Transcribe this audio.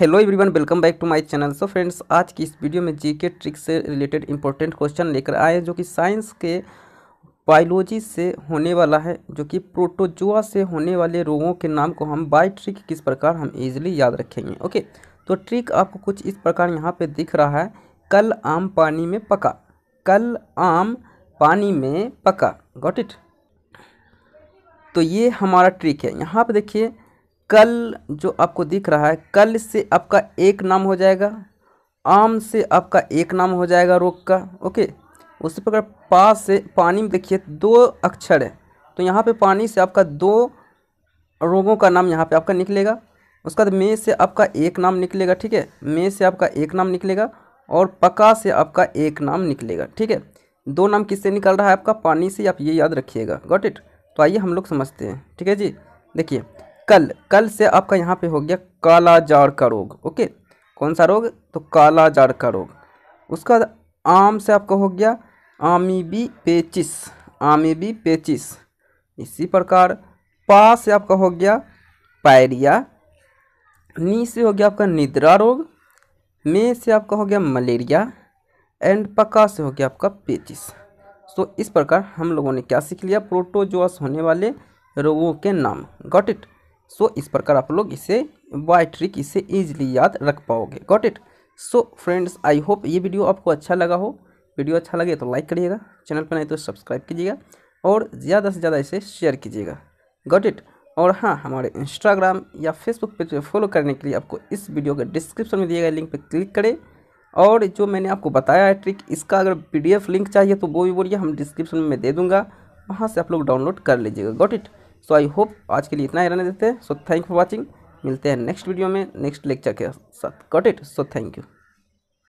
hello everyone welcome back to my channel so friends आज की इस वीडियो में जीके ट्रिक से रिलेटेड इंपॉर्टेंट क्वेश्चन लेकर आए हैं जो कि साइंस के बायोलॉजी से होने वाला है जो कि प्रोटोजुआ से होने वाले रोगों के नाम को हम बाय ट्रिक किस प्रकार हम इजीली याद रखेंगे ओके तो ट्रिक आपको कुछ इस प्रकार यहाँ पर दिख रहा है कल आम पानी में पका कल आम पानी में पका गॉट इट तो ये हमारा ट्रिक है यहाँ पर देखिए कल जो आपको दिख रहा है कल से आपका एक नाम हो जाएगा आम से आपका एक नाम हो जाएगा रोग का ओके उसी प्रकार पा से पानी में देखिए दो अक्षर है तो यहाँ पे पानी से आपका दो रोगों का नाम यहाँ पे आपका निकलेगा उसके बाद मे से आपका एक नाम निकलेगा ठीक है मे से आपका एक नाम निकलेगा और पका से आपका एक नाम निकलेगा ठीक है दो नाम किससे निकल रहा है आपका पानी से आप ये याद रखिएगा गॉट इट तो आइए हम लोग समझते हैं ठीक है जी देखिए कल कल से आपका यहाँ पे हो गया काला जाड़ का रोग ओके कौन सा रोग तो काला जाड़ का रोग उसका आम से आपका हो गया आमीबी पेचिस आमीबी पेचिस इसी प्रकार पा से आपका हो गया पायरिया नी से हो गया आपका निद्रा रोग मे से आपका हो गया मलेरिया एंड पका से हो गया आपका पेचिस सो तो so, इस प्रकार हम लोगों ने क्या सीख लिया प्रोटोजोस होने वाले रोगों के नाम गॉट इट सो इस प्रकार आप लोग इसे वाई ट्रिक इसे ईजिली याद रख पाओगे got it so friends I hope ये वीडियो आपको अच्छा लगा हो वीडियो अच्छा लगे तो लाइक करिएगा चैनल पर नहीं तो सब्सक्राइब कीजिएगा और ज़्यादा से ज़्यादा इसे शेयर कीजिएगा गॉट इट और हाँ हमारे इंस्टाग्राम या फेसबुक पेज पर फॉलो करने के लिए आपको इस वीडियो के डिस्क्रिप्शन में दिए गए लिंक पर क्लिक करें और जो मैंने आपको बताया है ट्रिक इसका अगर पीडीएफ लिंक चाहिए तो वो भी बोलिए हम डिस्क्रिप्शन में दे दूँगा वहाँ से आप लोग डाउनलोड कर लीजिएगा got it so I hope आज के लिए इतना ही रहने देते हैं सो थैंक फॉर वॉचिंग मिलते हैं नेक्स्ट वीडियो में नेक्स्ट लेक्चर के साथ cut it so thank you